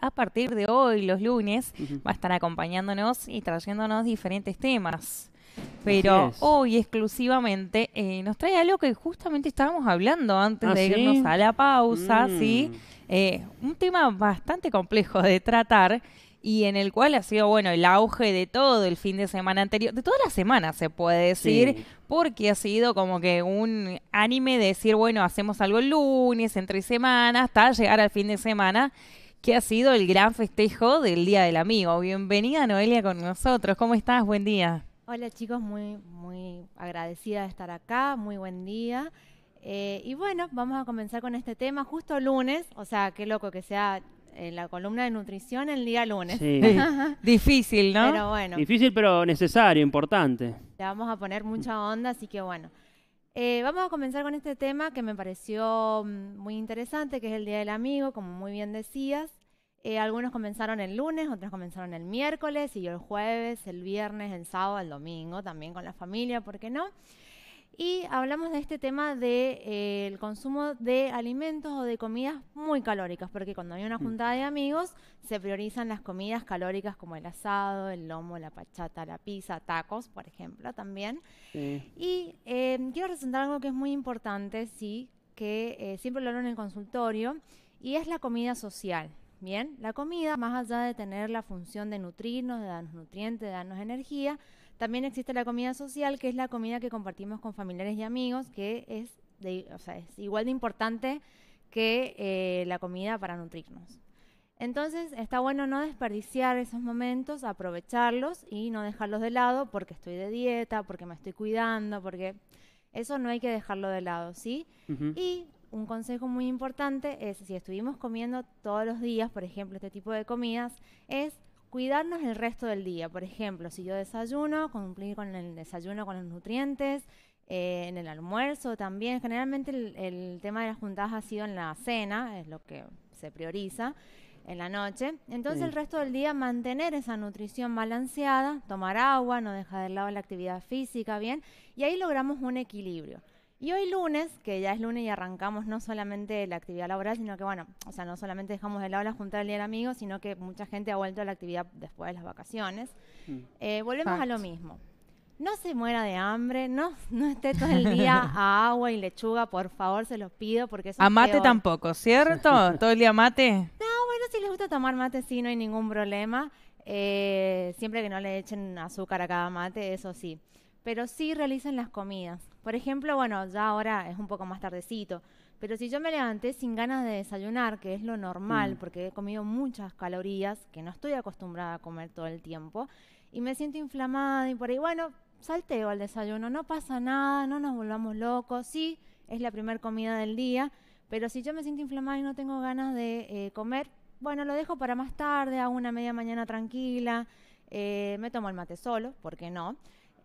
a partir de hoy, los lunes, va a estar acompañándonos y trayéndonos diferentes temas. Pero hoy exclusivamente eh, nos trae algo que justamente estábamos hablando antes ah, de irnos a la pausa, mm. ¿sí? Eh, un tema bastante complejo de tratar y en el cual ha sido, bueno, el auge de todo el fin de semana anterior, de toda la semana se puede decir, porque ha sido como que un anime de decir, bueno, hacemos algo el lunes, entre semanas, hasta llegar al fin de semana que ha sido el gran festejo del Día del Amigo. Bienvenida Noelia con nosotros. ¿Cómo estás? Buen día. Hola chicos, muy, muy agradecida de estar acá. Muy buen día. Eh, y bueno, vamos a comenzar con este tema justo lunes, o sea, qué loco que sea en eh, la columna de nutrición el día lunes. Sí. Difícil, ¿no? Pero bueno. Difícil, pero necesario, importante. Le vamos a poner mucha onda, así que bueno. Eh, vamos a comenzar con este tema que me pareció mm, muy interesante, que es el Día del Amigo, como muy bien decías. Eh, algunos comenzaron el lunes, otros comenzaron el miércoles, y yo el jueves, el viernes, el sábado, el domingo, también con la familia, ¿por qué no? y hablamos de este tema del de, eh, consumo de alimentos o de comidas muy calóricas, porque cuando hay una mm. juntada de amigos se priorizan las comidas calóricas como el asado, el lomo, la pachata, la pizza, tacos, por ejemplo, también. Y em, quiero resaltar algo que es muy importante, sí, que eh, siempre lo hablo en el consultorio, y es la comida social. Bien, la comida, más allá de tener la función de nutrirnos, de darnos nutrientes, de darnos energía, también existe la comida social, que es la comida que compartimos con familiares y amigos, que es, igual de importante que eh, la comida para nutrirnos. Entonces está bueno no desperdiciar esos momentos, aprovecharlos y no dejarlos de lado porque estoy de dieta, porque me estoy cuidando, porque eso no hay que dejarlo de lado, ¿sí? Y un consejo muy importante es si estuvimos comiendo todos los días, por ejemplo, este tipo de comidas, es cuidarnos el resto del día. Por ejemplo, si yo desayuno, cumplir con el desayuno, con los nutrientes, eh, en el almuerzo también. Generalmente el, tema de las juntadas ha sido en la cena, es lo que se prioriza, en la noche. Entonces el resto del día mantener esa nutrición balanceada, tomar agua, no dejar de lado la actividad física, bien, y ahí logramos un equilibrio. Y hoy lunes, que ya es lunes y arrancamos no solamente la actividad laboral, sino que bueno, o sea, no solamente dejamos de lado la junta del día del amigo, sino que mucha gente ha vuelto a la actividad después de las vacaciones. Mm. Eh, volvemos a lo mismo. No se muera de hambre, no, no esté todo el día a agua y lechuga, por favor, se los pido porque es A mate tampoco, ¿cierto? ¿Todo el día mate? No, bueno, si les gusta tomar mate sí, no hay ningún problema. Eh, siempre que no le echen azúcar a cada mate, eso sí pero sí realicen las comidas. Por ejemplo, bueno, ya ahora es un poco más tardecito, pero si yo me levanté sin ganas de desayunar, que es lo normal, mm. porque he comido muchas calorías, que no estoy acostumbrada a comer todo el tiempo, y me siento inflamada y por ahí, bueno, salteo al desayuno, no pasa nada, no nos volvamos locos, sí, es la primera comida del día, pero si yo me siento inflamada y no tengo ganas de eh, comer, bueno, lo dejo para más tarde, a una media mañana tranquila, eh, me tomo el mate solo, ¿por qué no?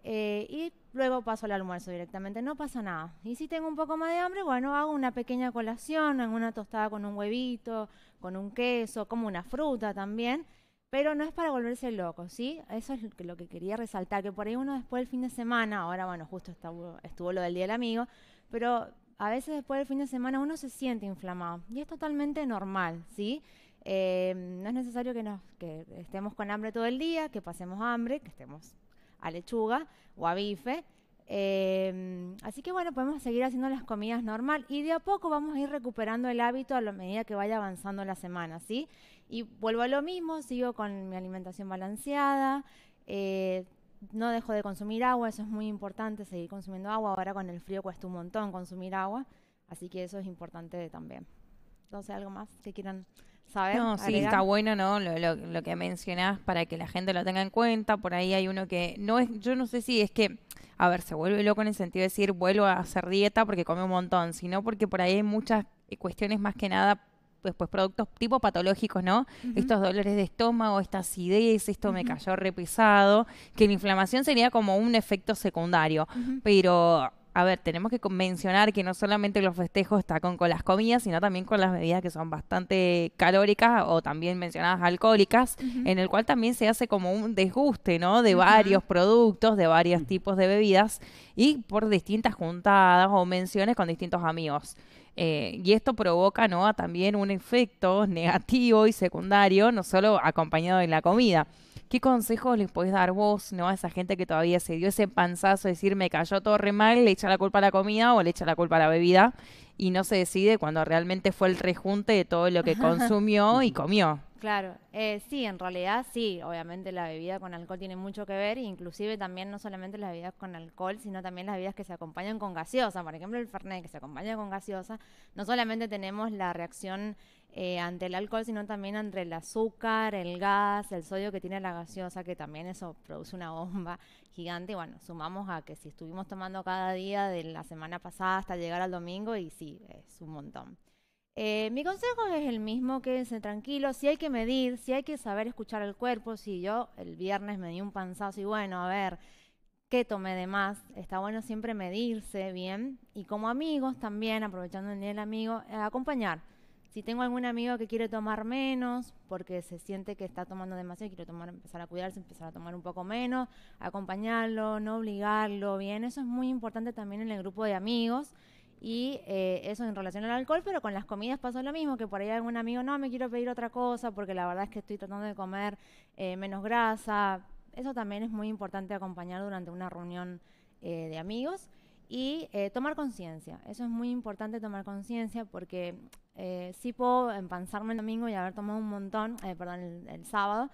Eh, y luego paso al almuerzo directamente, no pasa nada. Y si tengo un poco más de hambre, bueno, hago una pequeña colación, en una tostada con un huevito, con un queso, como una fruta también, pero no es para volverse loco, ¿sí? Eso es lo que quería resaltar, que por ahí uno después del fin de semana, ahora bueno, justo estuvo, lo del Día del Amigo, pero a veces después del fin de semana uno se siente inflamado y es totalmente normal, ¿sí? Eh, no es necesario que, nos, que estemos con hambre todo el día, que pasemos hambre, que estemos a lechuga o a bife. Em, así que bueno, podemos seguir haciendo las comidas normal y de a poco vamos a ir recuperando el hábito a la medida que vaya avanzando la semana, ¿sí? Y vuelvo a lo mismo, sigo con mi alimentación balanceada, eh, no dejo de consumir agua, eso es muy importante, seguir consumiendo agua, ahora con el frío cuesta un montón consumir agua, así que eso es importante también. Entonces, ¿algo más que quieran no, sí, está bueno, ¿no? Lo, lo, que mencionás para que la gente lo tenga en cuenta. Por ahí hay uno que no es, yo no sé si es que, a ver, se vuelve loco en el sentido de decir vuelvo a hacer dieta porque come un montón, sino porque por ahí hay muchas eh, cuestiones más que nada pues productos tipo patológicos, ¿no? Estos dolores de estómago, esta acidez, esto me cayó repesado, que la inflamación sería como un efecto secundario, pero a ver, tenemos que mencionar que no solamente los festejos están con, las comidas, sino también con las bebidas que son bastante calóricas o también mencionadas alcohólicas, en el cual también se hace como un desguste, ¿no? De varios productos, de varios mm. tipos de bebidas y por distintas juntadas o menciones con distintos amigos. Eh, y esto provoca ¿no? también un efecto negativo y secundario, no solo acompañado de la comida. ¿Qué consejos les podés dar vos ¿no? a esa gente que todavía se dio ese panzazo de decir me cayó todo re mal, le echa la culpa a la comida o le echa la culpa a la bebida y no se decide cuando realmente fue el rejunte de todo lo que consumió y comió? Claro, eh, sí, en realidad sí, obviamente la bebida con alcohol tiene mucho que ver, inclusive también no solamente las bebidas con alcohol, sino también las bebidas que se acompañan con gaseosa, por ejemplo el Fernet que se acompaña con gaseosa, no solamente tenemos la reacción eh, ante el alcohol, sino también entre el azúcar, el gas, el sodio que tiene la gaseosa, que también eso produce una bomba gigante. bueno, sumamos a que si estuvimos tomando cada día de la semana pasada hasta llegar al domingo, y sí, es un montón. Eh, mi consejo es el mismo, quédense tranquilo, si hay que medir, si hay que saber escuchar el cuerpo, si yo el viernes me di un panzazo y bueno, a ver, ¿qué tomé de más? Está bueno siempre medirse bien y como amigos también, aprovechando el día del amigo, eh, acompañar. Si tengo algún amigo que quiere tomar menos, porque se siente que está tomando demasiado y quiere tomar, empezar a cuidarse, empezar a tomar un poco menos, acompañarlo, no obligarlo, bien, eso es muy importante también en el grupo de amigos y eh, eso en relación al alcohol, pero con las comidas pasó lo mismo, que por ahí algún amigo, no, me quiero pedir otra cosa porque la verdad es que estoy tratando de comer eh, menos grasa. Eso también es muy importante acompañar durante una reunión eh, de amigos. Y tomar conciencia, eso es muy importante tomar conciencia porque sí puedo empanzarme el domingo y haber tomado un montón, perdón, el, sábado,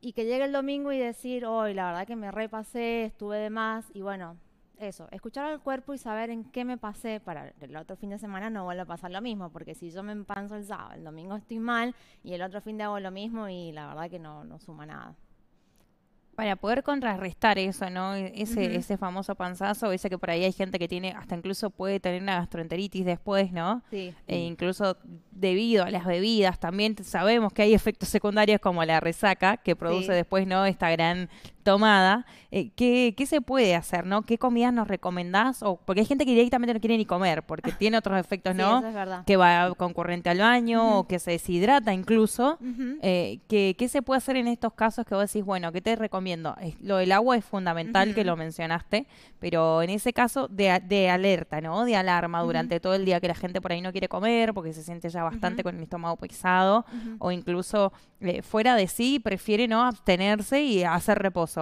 y que llegue el domingo y decir, hoy la verdad que me repasé, estuve de más, y bueno, eso, escuchar al cuerpo y saber en qué me pasé para el otro fin de semana no vuelva a pasar lo mismo, porque si yo me empanzo el sábado, el domingo estoy mal y el otro fin de hago lo mismo y la verdad que no, suma nada. Para poder contrarrestar eso, ¿no? E-, ese, ese famoso panzazo, dice que por ahí hay gente que tiene, hasta incluso puede tener una gastroenteritis después, ¿no? Sí. E incluso debido a las bebidas, también sabemos que hay efectos secundarios como la resaca, que produce después, ¿no? Esta gran tomada, eh, ¿qué, ¿qué, se puede hacer, no? ¿Qué comidas nos recomendás? O, porque hay gente que directamente no quiere ni comer, porque tiene otros efectos, ¿no? Que va concurrente al baño o que se deshidrata incluso. Eh, ¿qué, se puede hacer en estos casos que vos decís, bueno, ¿qué te recomiendo? lo del agua es fundamental, que lo mencionaste, pero en ese caso de, de alerta, ¿no? De alarma durante todo el día que la gente por ahí no quiere comer porque se siente ya bastante con el estómago pesado o incluso eh, fuera de sí prefiere no abstenerse y hacer reposo.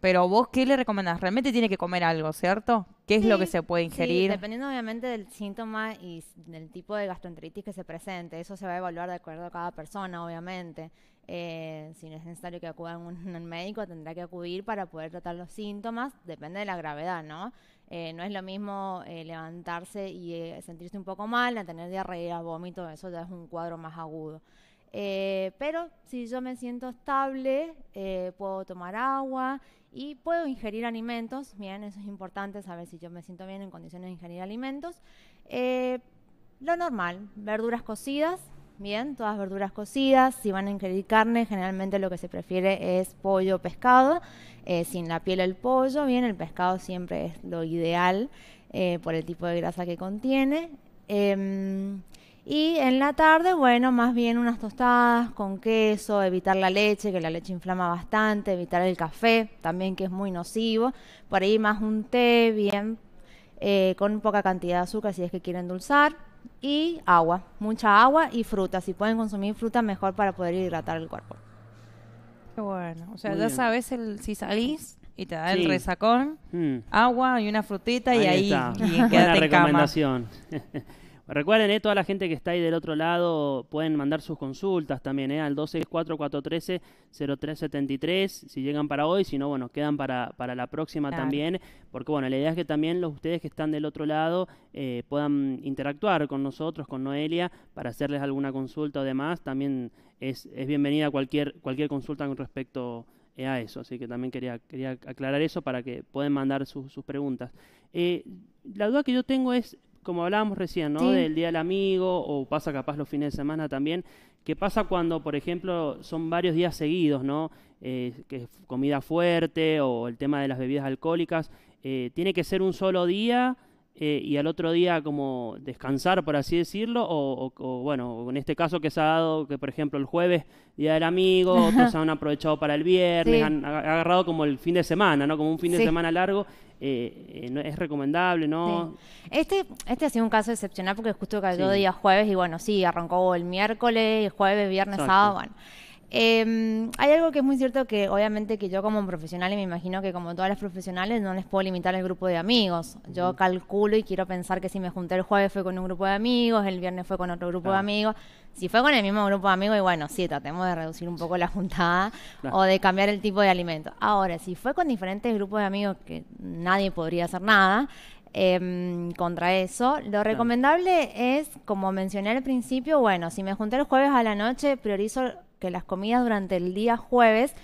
Pero vos, ¿qué le recomendás? Realmente tiene que comer algo, ¿cierto? ¿Qué es lo que se puede ingerir? Sí, dependiendo obviamente del síntoma y del tipo de gastroenteritis que se presente. Eso se va a evaluar de acuerdo a cada persona, obviamente. Eh, si no es necesario que acuda a un, médico, tendrá que acudir para poder tratar los síntomas. Depende de la gravedad, ¿no? Eh, no es lo mismo eh, levantarse y sentirse un poco mal a tener diarrea, vómito. Eso ya es un cuadro más agudo. Eh, pero si yo me siento estable, eh, puedo tomar agua y puedo ingerir alimentos. Bien, eso es importante, saber si yo me siento bien en condiciones de ingerir alimentos. Eh, lo normal, verduras cocidas, bien, todas verduras cocidas. Si van a ingerir carne, generalmente lo que se prefiere es pollo o pescado, sin la piel el pollo, bien, el pescado siempre es lo ideal por el tipo de grasa que contiene. Em, y en la tarde, bueno, más bien unas tostadas con queso, evitar la leche, que la leche inflama bastante, evitar el café, también que es muy nocivo. Por ahí más un té bien, eh, con poca cantidad de azúcar si es que quieren dulzar. Y agua, mucha agua y fruta. Si pueden consumir fruta, mejor para poder hidratar el cuerpo. Bueno, o sea, ya sabes el, si salís y te da el resacón, mm. agua y una frutita y ahí, y quédate recomendación. Recuerden, eh, toda la gente que está ahí del otro lado pueden mandar sus consultas también eh, al 264-413-0373 si llegan para hoy, si no, bueno, quedan para, para la próxima también, porque bueno, la idea es que también los ustedes que están del otro lado eh, puedan interactuar con nosotros, con Noelia, para hacerles alguna consulta o demás. También es, bienvenida cualquier, cualquier consulta con respecto eh, a eso. Así que también quería, aclarar eso para que puedan mandar sus preguntas. Eh, la duda que yo tengo es, como hablábamos recién, ¿no? Del Día del Amigo, o pasa capaz los fines de semana también, ¿Qué pasa cuando, por ejemplo, son varios días seguidos, ¿no? Eh, que comida fuerte o el tema de las bebidas alcohólicas, eh, tiene que ser un solo día eh, y al otro día como descansar, por así decirlo, o, bueno, en este caso que se ha dado, que por ejemplo el jueves, Día del Amigo, otros han aprovechado para el viernes, han agarrado como el fin de semana, ¿no? Como un fin de semana largo, eh, eh es recomendable, ¿no? Este, este ha sido un caso excepcional porque justo cayó día jueves y bueno, sí, arrancó el miércoles, jueves, viernes, sábado, Em, hay algo que es muy cierto que obviamente que yo como profesional y me imagino que como todas las profesionales no les puedo limitar el grupo de amigos. Yo calculo y quiero pensar que si me junté el jueves fue con un grupo de amigos, el viernes fue con otro grupo de amigos. Si fue con el mismo grupo de amigos, y bueno, sí, tratemos de reducir un poco la juntada o de cambiar el tipo de alimento. Ahora, si fue con diferentes grupos de amigos que nadie podría hacer nada, em, contra eso. Lo recomendable es, como mencioné al principio, bueno, si me junté el jueves a la noche, priorizo que las comidas durante el día jueves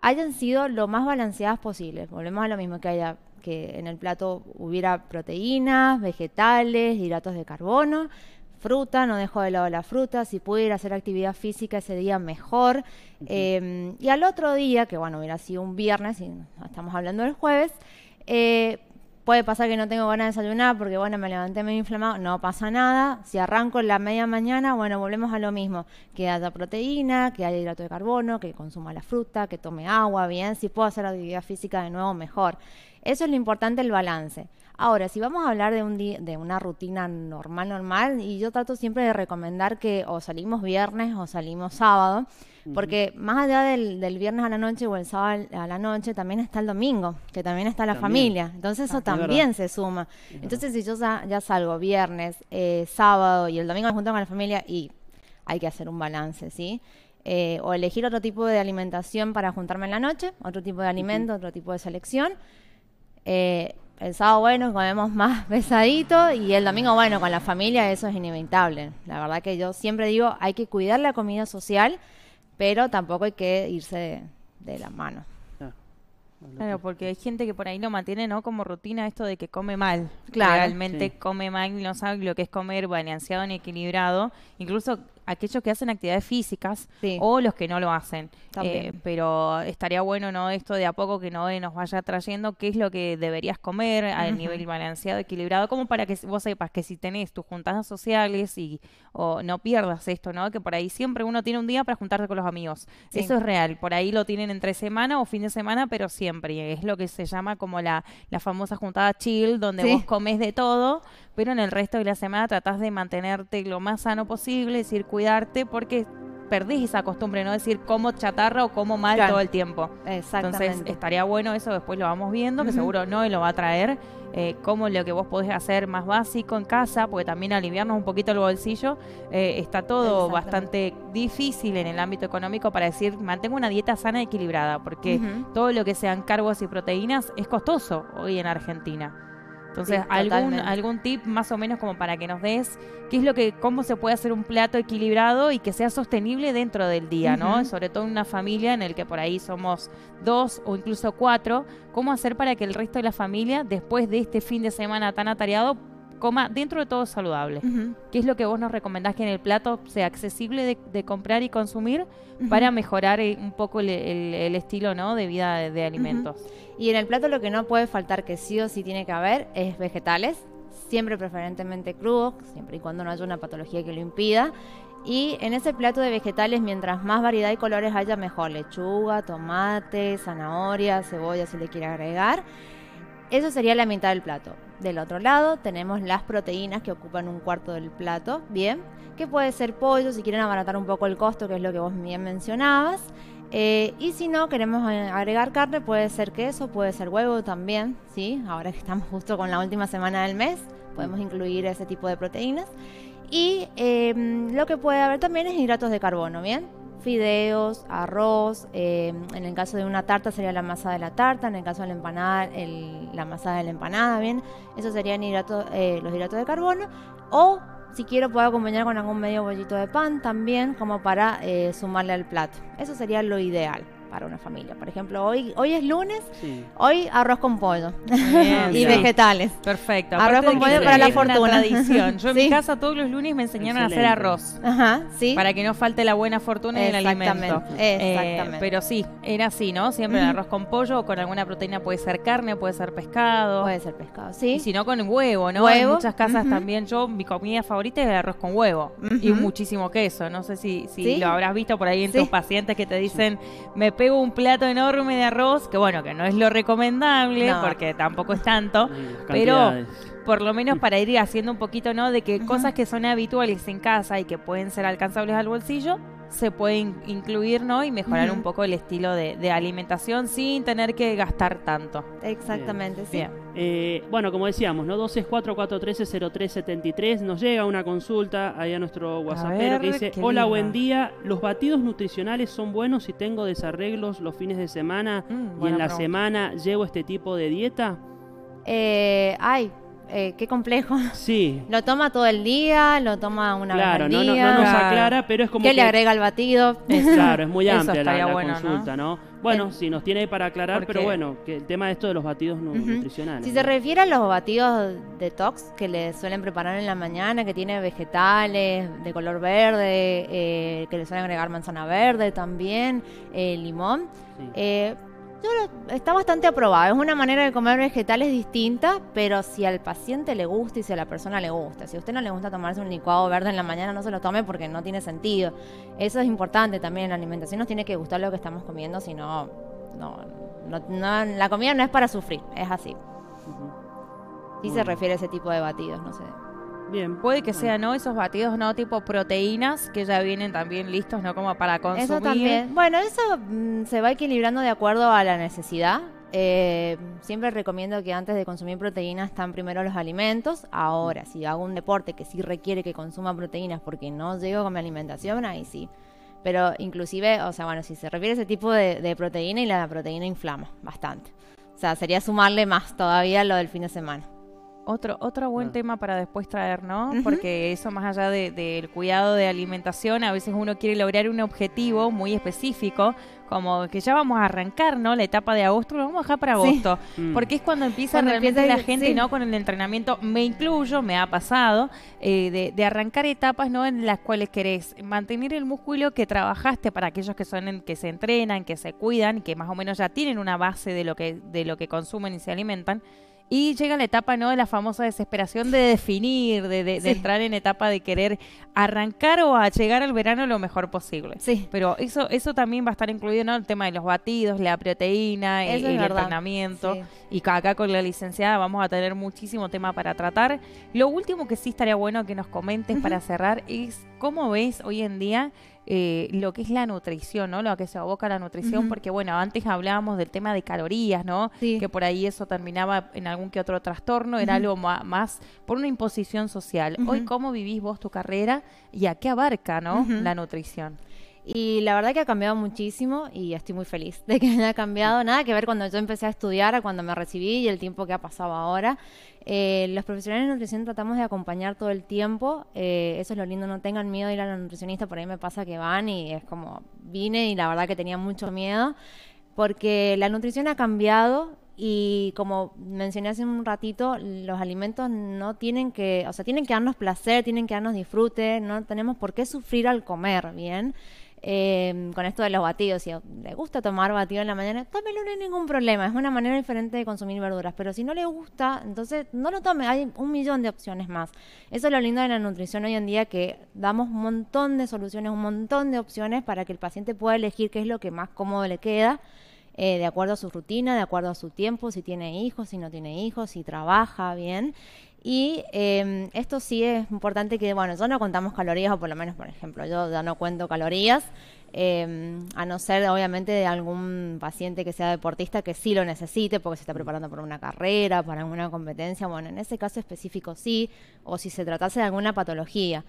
hayan sido lo más balanceadas posibles. Volvemos a lo mismo que haya que en el plato hubiera proteínas, vegetales, hidratos de carbono, fruta, no dejo de lado la fruta, si pudiera hacer actividad física ese día mejor. Eh, y al otro día, que bueno, hubiera sido un viernes, y estamos hablando del jueves, eh, puede pasar que no tengo ganas de desayunar porque, bueno, me levanté medio inflamado, no pasa nada. Si arranco en la media mañana, bueno, volvemos a lo mismo. Que haya proteína, que haya hidrato de carbono, que consuma la fruta, que tome agua, bien. Si puedo hacer la actividad física de nuevo, mejor. Eso es lo importante, el balance. Ahora, si vamos a hablar de, un de una rutina normal, normal, y yo trato siempre de recomendar que o salimos viernes o salimos sábado, porque más allá del, viernes a la noche o el sábado a la noche, también está el domingo, que también está la familia. Entonces eso ah, también se suma. Entonces si yo ya, salgo viernes, eh, sábado y el domingo me junto con la familia y hay que hacer un balance, ¿sí? Eh, o elegir otro tipo de alimentación para juntarme en la noche, otro tipo de alimento, otro tipo de selección. Eh, el sábado, bueno, comemos más pesadito y el domingo, bueno, con la familia eso es inevitable. La verdad que yo siempre digo, hay que cuidar la comida social, pero tampoco hay que irse de, las manos. Ah, claro, porque hay gente que por ahí lo mantiene, ¿no? Como rutina esto de que come mal. Claro. Realmente come mal y no sabe lo que es comer balanceado ni equilibrado. Incluso aquellos que hacen actividades físicas o los que no lo hacen. Eh, pero estaría bueno, ¿no? Esto de a poco que no eh, nos vaya trayendo qué es lo que deberías comer a nivel balanceado, equilibrado, como para que vos sepas que si tenés tus juntadas sociales y o no pierdas esto, ¿no? Que por ahí siempre uno tiene un día para juntarse con los amigos. Eso es real. Por ahí lo tienen entre semana o fin de semana, pero siempre. Es lo que se llama como la, la famosa juntada chill, donde vos comes de todo, pero en el resto de la semana tratás de mantenerte lo más sano posible, circuito cuidarte porque perdís esa costumbre, no decir cómo chatarra o como mal todo el tiempo. Exactamente. Entonces estaría bueno eso, después lo vamos viendo, que seguro no y lo va a traer, eh, como lo que vos podés hacer más básico en casa, porque también aliviarnos un poquito el bolsillo, eh, está todo bastante difícil en el ámbito económico para decir mantengo una dieta sana y equilibrada, porque todo lo que sean cargos y proteínas es costoso hoy en Argentina. Entonces, algún, algún tip más o menos como para que nos des qué es lo que, cómo se puede hacer un plato equilibrado y que sea sostenible dentro del día, ¿no? Sobre todo en una familia en el que por ahí somos dos o incluso cuatro, cómo hacer para que el resto de la familia, después de este fin de semana tan atareado, coma dentro de todo saludable. ¿Qué es lo que vos nos recomendás que en el plato sea accesible de, comprar y consumir para mejorar eh, un poco el, estilo ¿no? de vida de, alimentos? Y en el plato lo que no puede faltar, que sí o sí tiene que haber, es vegetales, siempre preferentemente crudos, siempre y cuando no haya una patología que lo impida. Y en ese plato de vegetales, mientras más variedad y colores haya, mejor. Lechuga, tomate, zanahoria, cebolla, si le quiere agregar. Eso sería la mitad del plato. Del otro lado tenemos las proteínas que ocupan un cuarto del plato, ¿bien? Que puede ser pollo, si quieren abaratar un poco el costo, que es lo que vos bien mencionabas. Eh, y si no queremos eh, agregar carne, puede ser queso, puede ser huevo también, ¿sí? Ahora que estamos justo con la última semana del mes, podemos mm. incluir ese tipo de proteínas. Y em, lo que puede haber también es hidratos de carbono, ¿bien? fideos, arroz, em, en el caso de una tarta sería la masa de la tarta, en el caso de la empanada, la masa de la empanada, bien, esos serían hidratos, eh, los hidratos de carbono, o si quiero puedo acompañar con algún medio bollito de pan también como para eh, sumarle al plato, eso sería lo ideal para una familia. Por ejemplo, hoy hoy es lunes, hoy arroz con pollo y vegetales. Perfecto. Arroz con pollo para la fortuna. tradición. Yo en mi casa todos los lunes me enseñaron a hacer arroz. Ajá, sí. Para que no falte la buena fortuna en el alimento. Eh, exactamente. pero sí, era así, ¿no? Siempre el arroz con pollo o con alguna proteína puede ser carne, puede ser pescado. Puede ser pescado, sí. Y si no con huevo, ¿no? En muchas casas también yo mi comida favorita es el arroz con huevo y muchísimo queso. No sé si, lo habrás visto por ahí en tus pacientes que te dicen, "Me pego un plato enorme de arroz, que bueno, que no es lo recomendable, porque tampoco es tanto, pero por lo menos para ir haciendo un poquito, ¿no? De que cosas que son habituales en casa y que pueden ser alcanzables al bolsillo, se puede incluir, ¿no? Y mejorar un poco el estilo de, alimentación sin tener que gastar tanto. Exactamente, sí. Eh, bueno, como decíamos, no setenta 0373 Nos llega una consulta allá a nuestro WhatsApp que dice: Hola, buen día. ¿Los batidos nutricionales son buenos si tengo desarreglos los fines de semana mm, y en la semana llevo este tipo de dieta? Eh, ay, eh, qué complejo. Sí. Lo toma todo el día, lo toma una vez al Claro, no, nos aclara, pero es como. ¿Qué que... le agrega al batido? claro, es muy amplia la, consulta, ¿no? Bueno, eh, si nos tiene para aclarar, pero bueno, que el tema de esto de los batidos nutricionales. Si se refiere a los batidos detox que le suelen preparar en la mañana, que tiene vegetales de color verde, eh, que le suelen agregar manzana verde también, limón está bastante aprobado. Es una manera de comer vegetales distinta, pero si al paciente le gusta y si a la persona le gusta. Si a usted no le gusta tomarse un licuado verde en la mañana, no se lo tome porque no tiene sentido. Eso es importante también en la alimentación. Nos tiene que gustar lo que estamos comiendo, sino no, no, la comida no es para sufrir, es así. Sí se refiere a ese tipo de batidos, no sé. Bien. Puede que sean ¿no? Esos batidos, ¿no? Tipo proteínas que ya vienen también listos, ¿no? Como para consumir. Eso también. Bueno, eso mm, se va equilibrando de acuerdo a la necesidad. Eh, siempre recomiendo que antes de consumir proteínas están primero los alimentos. Ahora, si hago un deporte que sí requiere que consuma proteínas porque no llego con mi alimentación, ahí sí. Pero inclusive, o sea, bueno, si se refiere a ese tipo de, de proteína y la proteína inflama bastante. O sea, sería sumarle más todavía lo del fin de semana. Otro, otro buen ah. tema para después traer, ¿no? Porque eso más allá del de, cuidado de alimentación, a veces uno quiere lograr un objetivo muy específico, como que ya vamos a arrancar, ¿no? La etapa de agosto, lo vamos a dejar para agosto, mm. porque es cuando empieza realmente la gente, ¿no? Con el entrenamiento, me incluyo, me ha pasado, eh, de, de, arrancar etapas, ¿no? En las cuales querés mantener el músculo que trabajaste para aquellos que son, que se entrenan, que se cuidan, que más o menos ya tienen una base de lo que, de lo que consumen y se alimentan y llega la etapa ¿no? de la famosa desesperación de definir, de, entrar en etapa de querer arrancar o a llegar al verano lo mejor posible. Sí. Pero eso, eso también va a estar incluido, en El tema de los batidos, la proteína, eh, el, entrenamiento. Y acá con la licenciada vamos a tener muchísimo tema para tratar. Lo último que sí estaría bueno que nos comentes para cerrar es cómo ves hoy en día eh, lo que es la nutrición, ¿no? Lo que se aboca a la nutrición, porque bueno, antes hablábamos del tema de calorías, ¿no? Que por ahí eso terminaba en algún que otro trastorno, era algo más por una imposición social. Hoy, ¿cómo vivís vos tu carrera y a qué abarca, ¿no? La nutrición. Y la verdad que ha cambiado muchísimo y estoy muy feliz de que me ha cambiado. Nada que ver cuando yo empecé a estudiar, a cuando me recibí y el tiempo que ha pasado ahora. Eh, los profesionales de nutrición tratamos de acompañar todo el tiempo. Eh, eso es lo lindo, no tengan miedo de ir a la nutricionista. Por ahí me pasa que van y es como vine y la verdad que tenía mucho miedo. Porque la nutrición ha cambiado, y como mencioné hace un ratito, los alimentos no tienen que, o sea, tienen que darnos placer, tienen que darnos disfrute, no tenemos por qué sufrir al comer, ¿bien? Em, con esto de los batidos. Si le gusta tomar batido en la mañana, tómelo, no hay ningún problema. Es una manera diferente de consumir verduras. Pero si no le gusta, entonces no lo tome. Hay un millón de opciones más. Eso es lo lindo de la nutrición hoy en día, que damos un montón de soluciones, un montón de opciones para que el paciente pueda elegir qué es lo que más cómodo le queda. Eh, de acuerdo a su rutina, de acuerdo a su tiempo, si tiene hijos, si no tiene hijos, si trabaja bien. Y em, esto sí es importante que, bueno, yo no contamos calorías, o por lo menos, por ejemplo, yo ya no cuento calorías, em, a no ser obviamente de algún paciente que sea deportista que sí lo necesite porque se está preparando para una carrera, para alguna competencia, bueno, en ese caso específico sí, o si se tratase de alguna patología.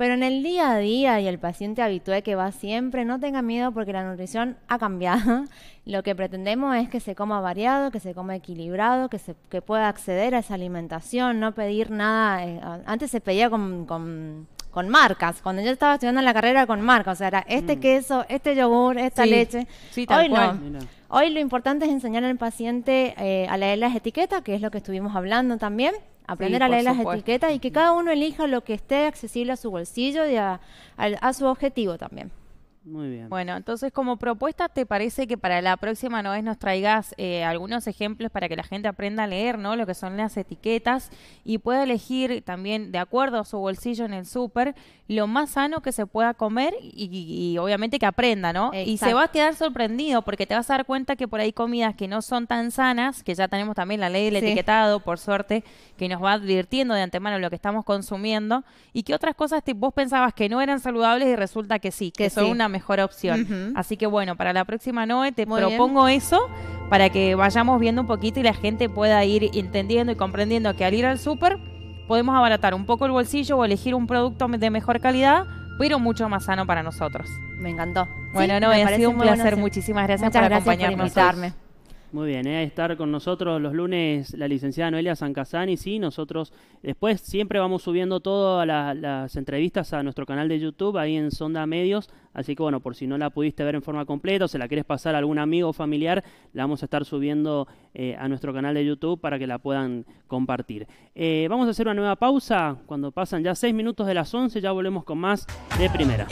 Pero en el día a día y el paciente habitué que va siempre, no tenga miedo porque la nutrición ha cambiado. Lo que pretendemos es que se coma variado, que se coma equilibrado, que, se, que pueda acceder a esa alimentación, no pedir nada. Eh, antes se pedía con, marcas. Cuando yo estaba estudiando la carrera con marcas, o sea, era este mm. queso, este yogur, esta leche. Sí, tal Hoy cual. Hoy lo importante es enseñar al paciente eh, a leer las etiquetas, que es lo que estuvimos hablando también aprender a leer las etiquetas y que cada uno elija lo que esté accesible a su bolsillo y a su objetivo también. Muy bien. Bueno, entonces como propuesta, ¿te parece que para la próxima no es nos traigas eh, algunos ejemplos para que la gente aprenda a leer, ¿no? Lo que son las etiquetas y pueda elegir también, de acuerdo a su bolsillo en el súper, lo más sano que se pueda comer y, obviamente que aprenda, ¿no? Y se va a quedar sorprendido porque te vas a dar cuenta que por ahí comidas que no son tan sanas, que ya tenemos también la ley del etiquetado, por suerte, que nos va advirtiendo de antemano lo que estamos consumiendo y que otras cosas te, vos pensabas que no eran saludables y resulta que sí, que, son una mejor opción. Así que bueno, para la próxima Noe te propongo eso para que vayamos viendo un poquito y la gente pueda ir entendiendo y comprendiendo que al ir al súper podemos abaratar un poco el bolsillo o elegir un producto de mejor calidad, pero mucho más sano para nosotros. Me encantó. Bueno, sí, ha sido un placer. Muchísimas gracias por gracias acompañarnos. Por invitarme. Muy bien, ¿eh? estar con nosotros los lunes la licenciada Noelia Sancasani. y sí, nosotros después siempre vamos subiendo todas las entrevistas a nuestro canal de YouTube ahí en Sonda Medios, así que bueno, por si no la pudiste ver en forma completa o se la quieres pasar a algún amigo o familiar, la vamos a estar subiendo eh, a nuestro canal de YouTube para que la puedan compartir. Eh, vamos a hacer una nueva pausa, cuando pasan ya seis minutos de las 11 ya volvemos con más de primera.